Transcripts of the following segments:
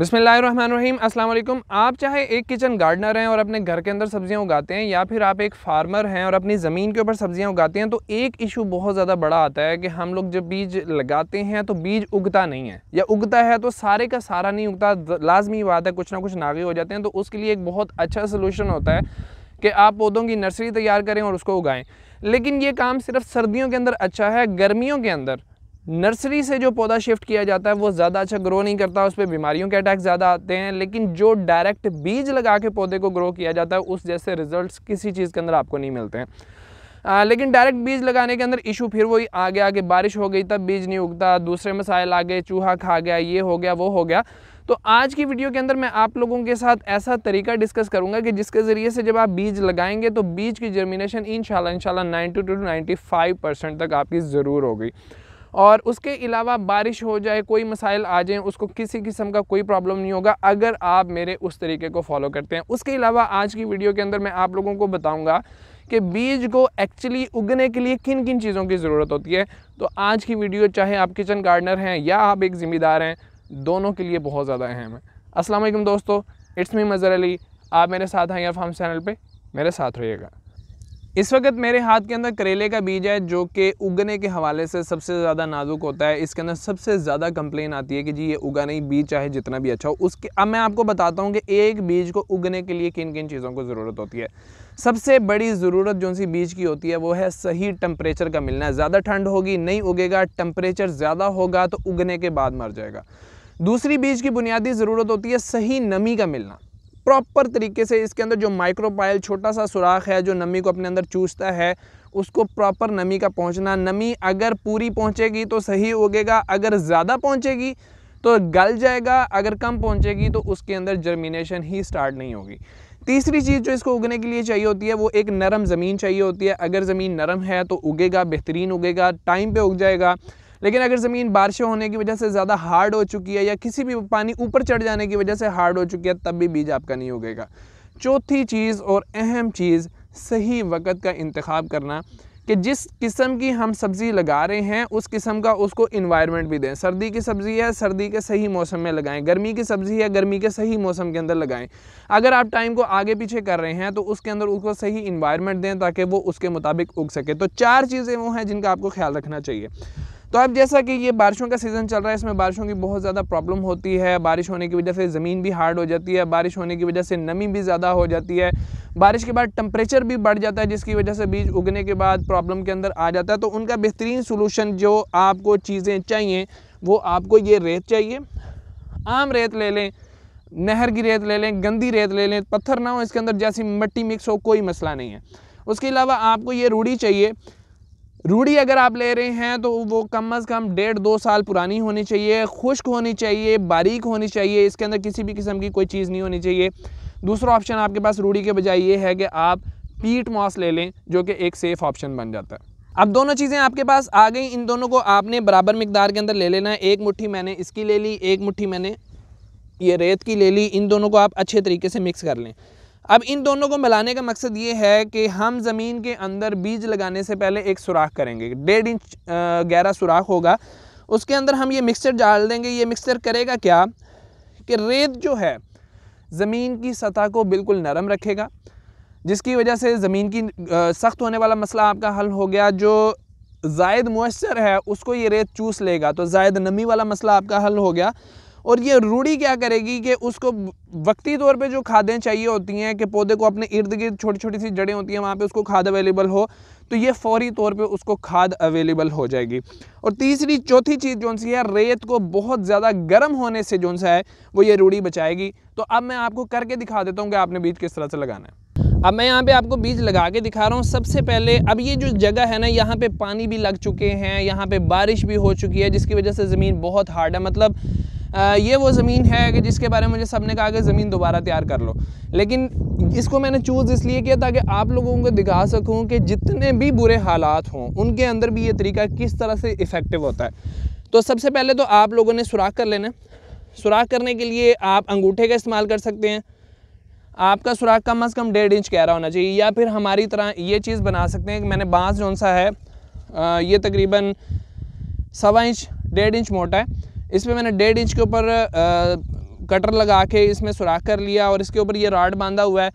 बिसमीम अल्लाम आप चाहे एक किचन गार्डनर हैं और अपने घर के अंदर सब्जियां उगाते हैं या फिर आप एक फार्मर हैं और अपनी ज़मीन के ऊपर सब्जियां उगाते हैं तो एक इशू बहुत ज़्यादा बड़ा आता है कि हम लोग जब बीज लगाते हैं तो बीज उगता नहीं है या उगता है तो सारे का सारा नहीं उगता लाजमी बात है कुछ ना कुछ नागे हो जाते हैं तो उसके लिए एक बहुत अच्छा सोल्यूशन होता है कि आप पौधों की नर्सरी तैयार करें और उसको उगाएँ लेकिन ये काम सिर्फ सर्दियों के अंदर अच्छा है गर्मियों के अंदर नर्सरी से जो पौधा शिफ्ट किया जाता है वो ज़्यादा अच्छा ग्रो नहीं करता उस पर बीमारियों के अटैक ज़्यादा आते हैं लेकिन जो डायरेक्ट बीज लगा के पौधे को ग्रो किया जाता है उस जैसे रिजल्ट किसी चीज़ के अंदर आपको नहीं मिलते हैं आ, लेकिन डायरेक्ट बीज लगाने के अंदर इशू फिर वही आ गया कि बारिश हो गई तब बीज नहीं उगता दूसरे मसाइल आ गए चूहा खा गया ये हो गया वो हो गया तो आज की वीडियो के अंदर मैं आप लोगों के साथ ऐसा तरीका डिस्कस करूंगा कि जिसके ज़रिए से जब आप बीज लगाएंगे तो बीज की जर्मिनेशन इन शाला इन शाला ninety two ninety five percent तक आपकी ज़रूर होगी और उसके अलावा बारिश हो जाए कोई मसाइल आ जाए उसको किसी किस्म का कोई प्रॉब्लम नहीं होगा अगर आप मेरे उस तरीके को फॉलो करते हैं उसके अलावा आज की वीडियो के अंदर मैं आप लोगों को बताऊँगा कि बीज को एक्चुअली उगने के लिए किन किन चीज़ों की ज़रूरत होती है तो आज की वीडियो चाहे आप किचन गार्डनर हैं या आप एक ज़िम्मेदार हैं दोनों के लिए बहुत ज़्यादा अहम है असलम दोस्तों इट्स मी मज़र अली आप मेरे साथ हैं या फार्म चैनल पे मेरे साथ रहिएगा इस वक्त मेरे हाथ के अंदर करेले का बीज है जो कि उगने के हवाले से सबसे ज़्यादा नाजुक होता है इसके अंदर सबसे ज़्यादा कंप्लेन आती है कि जी ये उगा नहीं बीज चाहे जितना भी अच्छा हो उसके अब मैं आपको बताता हूँ कि एक बीज को उगने के लिए किन किन चीज़ों को ज़रूरत होती है सबसे बड़ी ज़रूरत जो सी बीज की होती है वो है सही टम्परेचर का मिलना ज़्यादा ठंड होगी नहीं उगेगा टम्परेचर ज़्यादा होगा तो उगने के बाद मर जाएगा दूसरी बीज की बुनियादी ज़रूरत होती है सही नमी का मिलना प्रॉपर तरीके से इसके अंदर जो माइक्रोपाइल छोटा सा सुराख है जो नमी को अपने अंदर चूसता है उसको प्रॉपर नमी का पहुंचना नमी अगर पूरी पहुंचेगी तो सही उगेगा अगर ज़्यादा पहुंचेगी तो गल जाएगा अगर कम पहुंचेगी तो उसके अंदर जर्मिनेशन ही स्टार्ट नहीं होगी तीसरी चीज़ जो इसको उगने के लिए चाहिए होती है वो एक नरम ज़मीन चाहिए होती है अगर ज़मीन नरम है तो उगेगा बेहतरीन उगेगा टाइम पर उग जाएगा लेकिन अगर ज़मीन बारिशें होने की वजह से ज़्यादा हार्ड हो चुकी है या किसी भी पानी ऊपर चढ़ जाने की वजह से हार्ड हो चुकी है तब भी बीज आपका नहीं उगेगा चौथी चीज़ और अहम चीज़ सही वक़्त का इंतखब करना कि जिस किस्म की हम सब्ज़ी लगा रहे हैं उस किस्म का उसको इन्वायरमेंट भी दें सर्दी की सब्ज़ी है सर्दी के सही मौसम में लगाएं गर्मी की सब्ज़ी है गर्मी के सही मौसम के अंदर लगाएं अगर आप टाइम को आगे पीछे कर रहे हैं तो उसके अंदर उसको सही इन्वायरमेंट दें ताकि वो उसके मुताबिक उग सके तो चार चीज़ें वो हैं जिनका आपको ख्याल रखना चाहिए तो अब जैसा कि ये बारिशों का सीज़न चल रहा है इसमें बारिशों की बहुत ज़्यादा प्रॉब्लम होती है बारिश होने की वजह से ज़मीन भी हार्ड हो जाती है बारिश होने की वजह से नमी भी ज़्यादा हो जाती है बारिश के बाद टम्परेचर भी बढ़ जाता है जिसकी वजह से बीज उगने के बाद प्रॉब्लम के अंदर आ जाता है तो उनका बेहतरीन सोलूशन जो आपको चीज़ें चाहिए वो आपको ये रेत चाहिए आम रेत ले लें नहर की रेत ले लें गंदी रेत ले लें पत्थर ना हो इसके अंदर जैसी मिट्टी मिक्स हो कोई मसला नहीं है उसके अलावा आपको ये रूढ़ी चाहिए रूढ़ी अगर आप ले रहे हैं तो वो कम अज़ कम डेढ़ दो साल पुरानी होनी चाहिए खुश्क होनी चाहिए बारीक होनी चाहिए इसके अंदर किसी भी किस्म की कोई चीज़ नहीं होनी चाहिए दूसरा ऑप्शन आपके पास रूढ़ी के बजाय ये है कि आप पीट मॉस ले लें जो कि एक सेफ़ ऑप्शन बन जाता है अब दोनों चीज़ें आपके पास आ गई इन दोनों को आपने बराबर मकदार के अंदर ले लेना है एक मुठ्ठी मैंने इसकी ले ली एक मुठ्ठी मैंने ये रेत की ले ली इन दोनों को आप अच्छे तरीके से मिक्स कर लें अब इन दोनों को मिलाने का मकसद ये है कि हम ज़मीन के अंदर बीज लगाने से पहले एक सुराख करेंगे डेढ़ इंच गहरा सुराख होगा उसके अंदर हम ये मिक्सचर डाल देंगे ये मिक्सचर करेगा क्या कि रेत जो है ज़मीन की सतह को बिल्कुल नरम रखेगा जिसकी वजह से ज़मीन की सख्त होने वाला मसला आपका हल हो गया जो जायद मॉइस्चर है उसको ये रेत चूस लेगा तो जायद नमी वाला मसला आपका हल हो गया और ये रूढ़ी क्या करेगी कि उसको वक्ती तौर पे जो खादें चाहिए होती हैं कि पौधे को अपने इर्द गिर्द छोटी छोटी सी जड़ें होती हैं वहाँ पे उसको खाद अवेलेबल हो तो ये फौरी तौर पे उसको खाद अवेलेबल हो जाएगी और तीसरी चौथी चीज़ जोन सी है रेत को बहुत ज़्यादा गर्म होने से जो सा है वो ये रूढ़ी बचाएगी तो अब मैं आपको करके दिखा देता हूँ कि आपने बीज किस तरह से लगाना है अब मैं यहाँ पे आपको बीज लगा के दिखा रहा हूँ सबसे पहले अब ये जो जगह है ना यहाँ पे पानी भी लग चुके हैं यहाँ पे बारिश भी हो चुकी है जिसकी वजह से ज़मीन बहुत हार्ड है मतलब ये वो ज़मीन है कि जिसके बारे में मुझे सब ने कहा कि ज़मीन दोबारा तैयार कर लो लेकिन इसको मैंने चूज़ इसलिए किया ताकि आप लोगों को दिखा सकूँ कि जितने भी बुरे हालात हों उनके अंदर भी ये तरीका किस तरह से इफ़ेक्टिव होता है तो सबसे पहले तो आप लोगों ने सुराख कर लेना सुराख करने के लिए आप अंगूठे का इस्तेमाल कर सकते हैं आपका सुराख कम अज़ कम डेढ़ इंच गहरा होना चाहिए या फिर हमारी तरह ये चीज़ बना सकते हैं कि मैंने बाँस जौन सा है ये तकरीबन सवा इंच डेढ़ इंच मोटा है इसमें मैंने डेढ़ इंच के ऊपर कटर लगा के इसमें सुराख कर लिया और इसके ऊपर ये रॉड बांधा हुआ है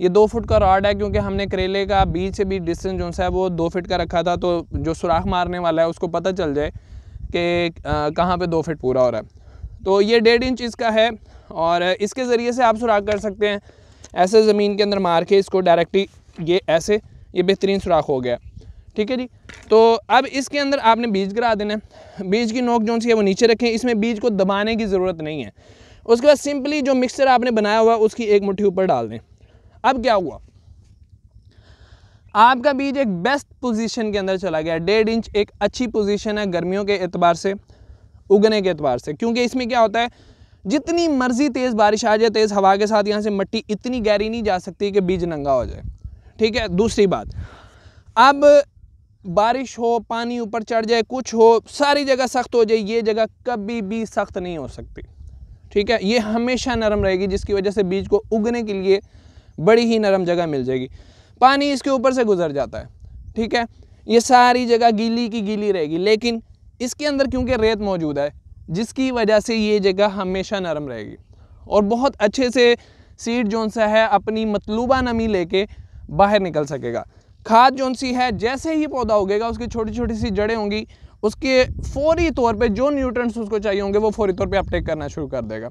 ये दो फुट का रॉड है क्योंकि हमने करेले का बीच से बीच डिस्टेंस जो सा है वो दो फिट का रखा था तो जो सुराख मारने वाला है उसको पता चल जाए कि कहाँ पे दो फिट पूरा हो रहा है तो ये डेढ़ इंच इसका है और इसके ज़रिए से आप सुराख कर सकते हैं ऐसे ज़मीन के अंदर मार के इसको डायरेक्टली ये ऐसे ये बेहतरीन सुराख हो गया ठीक है जी तो अब इसके अंदर आपने बीज गिरा देना है बीज की नोक जो सी है वो नीचे रखें इसमें बीज को दबाने की ज़रूरत नहीं है उसके बाद सिंपली जो मिक्सचर आपने बनाया हुआ उसकी एक मुट्ठी ऊपर डाल दें अब क्या हुआ आपका बीज एक बेस्ट पोजीशन के अंदर चला गया डेढ़ इंच एक अच्छी पोजीशन है गर्मियों के एतबार से उगने के एतबार से क्योंकि इसमें क्या होता है जितनी मर्जी तेज़ बारिश आ जाए तेज़ हवा के साथ यहाँ से मिट्टी इतनी गहरी नहीं जा सकती कि बीज नंगा हो जाए ठीक है दूसरी बात अब बारिश हो पानी ऊपर चढ़ जाए कुछ हो सारी जगह सख्त हो जाए ये जगह कभी भी सख्त नहीं हो सकती ठीक है ये हमेशा नरम रहेगी जिसकी वजह से बीज को उगने के लिए बड़ी ही नरम जगह मिल जाएगी पानी इसके ऊपर से गुजर जाता है ठीक है ये सारी जगह गीली की गीली रहेगी लेकिन इसके अंदर क्योंकि रेत मौजूद है जिसकी वजह से ये जगह हमेशा नरम रहेगी और बहुत अच्छे से सीड जोन सा है अपनी मतलूबा नमी लेके बाहर निकल सकेगा खाद जोन सी है जैसे ही पौधा उगेगा उसकी छोटी छोटी सी जड़ें होंगी उसके फौरी तौर पे जो न्यूट्रंट्स उसको चाहिए होंगे वो फौरी तौर पे अपटेक करना शुरू कर देगा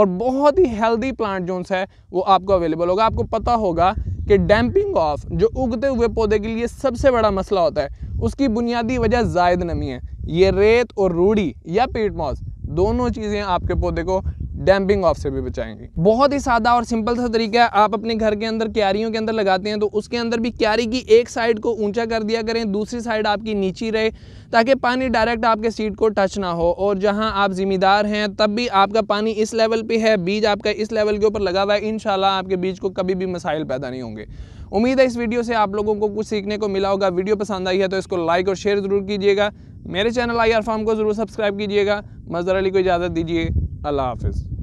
और बहुत ही हेल्दी प्लांट जो है वो आपको अवेलेबल होगा आपको पता होगा कि डैम्पिंग ऑफ जो उगते हुए पौधे के लिए सबसे बड़ा मसला होता है उसकी बुनियादी वजह जायद नमी है ये रेत और रूढ़ी या पेट मॉस दोनों चीज़ें आपके पौधे को डैम्पिंग ऑफ से भी बचाएंगे बहुत ही सादा और सिंपल सा तरीका है आप अपने घर के अंदर क्यारियों के अंदर लगाते हैं तो उसके अंदर भी क्यारी की एक साइड को ऊंचा कर दिया करें दूसरी साइड आपकी नीची रहे ताकि पानी डायरेक्ट आपके सीड को टच ना हो और जहां आप ज़िम्मेदार हैं तब भी आपका पानी इस लेवल पर है बीज आपका इस लेवल के ऊपर लगा हुआ है इन आपके बीज को कभी भी मसाइल पैदा नहीं होंगे उम्मीद है इस वीडियो से आप लोगों को कुछ सीखने को मिला होगा वीडियो पसंद आई है तो इसको लाइक और शेयर ज़रूर कीजिएगा मेरे चैनल आई आर फार्म को ज़रूर सब्सक्राइब कीजिएगा मज़र अली को इजाज़त दीजिए अल्लाह हाफिज़